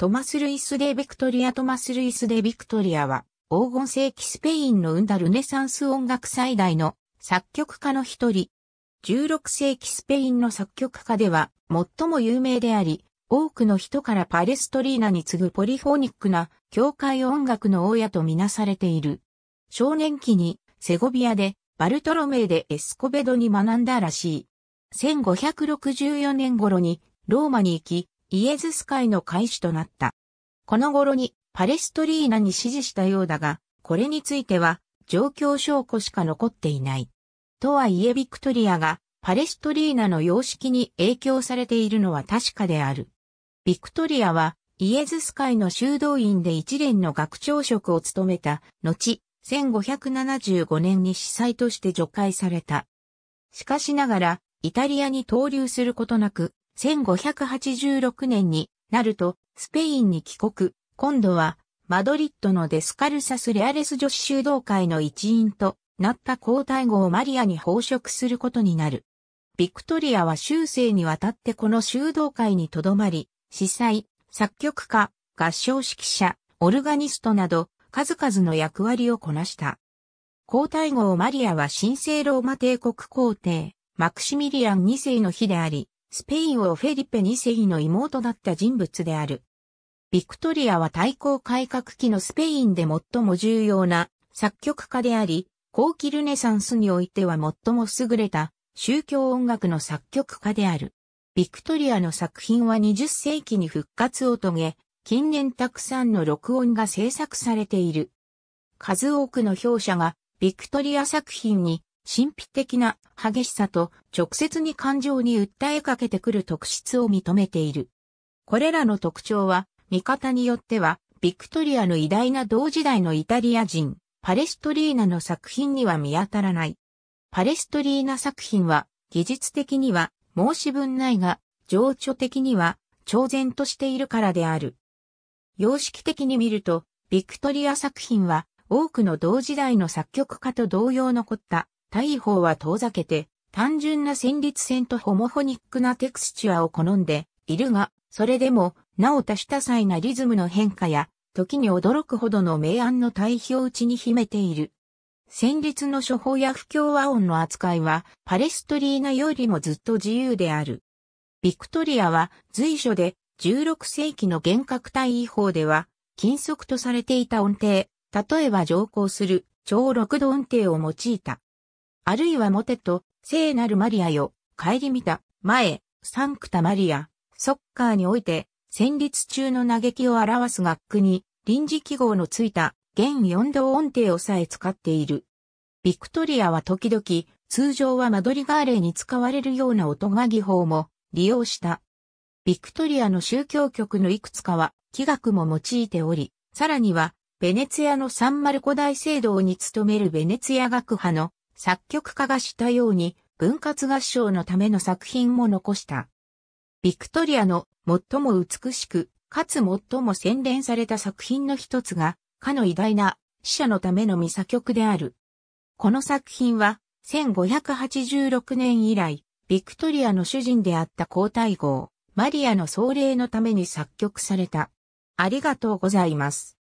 トマス・ルイス・デ・ィクトリアトマス・ルイス・デ・ィクトリアは、黄金世紀スペインの生んだルネサンス音楽最大の作曲家の一人。16世紀スペインの作曲家では最も有名であり、多くの人からパレストリーナに次ぐポリフォニックな教会音楽の家とみなされている。少年期にセゴビアでバルトロメーでエスコベドに学んだらしい。1564年頃にローマに行き、イエズス会の開始となった。この頃にパレストリーナに指示したようだが、これについては状況証拠しか残っていない。とはいえビクトリアがパレストリーナの様式に影響されているのは確かである。ビクトリアはイエズス会の修道院で一連の学長職を務めた後、1575年に司祭として除会された。しかしながら、イタリアに投留することなく、1586年になると、スペインに帰国、今度は、マドリッドのデスカルサス・レアレス女子修道会の一員となった皇太后マリアに奉職することになる。ビクトリアは終生にわたってこの修道会にとどまり、司祭、作曲家、合唱指揮者、オルガニストなど、数々の役割をこなした。皇太后マリアは神聖ローマ帝国皇帝、マクシミリアン2世の妃であり、スペインをフェリペ2世の妹だった人物である。ビクトリアは対抗改革期のスペインで最も重要な作曲家であり、後期ルネサンスにおいては最も優れた宗教音楽の作曲家である。ビクトリアの作品は20世紀に復活を遂げ、近年たくさんの録音が制作されている。数多くの評者がビクトリア作品に神秘的な激しさと直接に感情に訴えかけてくる特質を認めている。これらの特徴は、見方によっては、ビクトリアの偉大な同時代のイタリア人、パレストリーナの作品には見当たらない。パレストリーナ作品は、技術的には申し分ないが、情緒的には、超然としているからである。様式的に見ると、ビクトリア作品は、多くの同時代の作曲家と同様残った大砲は遠ざけて、単純な旋律線とホモフォニックなテクスチュアを好んでいるが、それでも、なお多種多彩なリズムの変化や、時に驚くほどの明暗の対比を内に秘めている。旋律の処方や不協和音の扱いは、パレストリーナよりもずっと自由である。ビクトリアは随所で16世紀の幻覚対違法では、禁則とされていた音程、例えば上降する超六度音程を用いた。あるいはモテと、聖なるマリアよ、帰り見た、前、サンクタマリア、ソッカーにおいて、戦慄中の嘆きを表す楽句に、臨時記号のついた、現四道音程をさえ使っている。ビクトリアは時々、通常はマドリガーレに使われるような音が技法も利用した。ビクトリアの宗教曲のいくつかは、器楽も用いており、さらには、ベネツィアのサンマルコ大聖堂に勤めるベネツィア学派の作曲家がしたように分割合唱のための作品も残した。ビクトリアの最も美しく、かつ最も洗練された作品の一つが、かの偉大な死者のためのミサ曲である。この作品は、1586年以来、ビクトリアの主人であった皇太后、マリアの壮霊のために作曲された。ありがとうございます。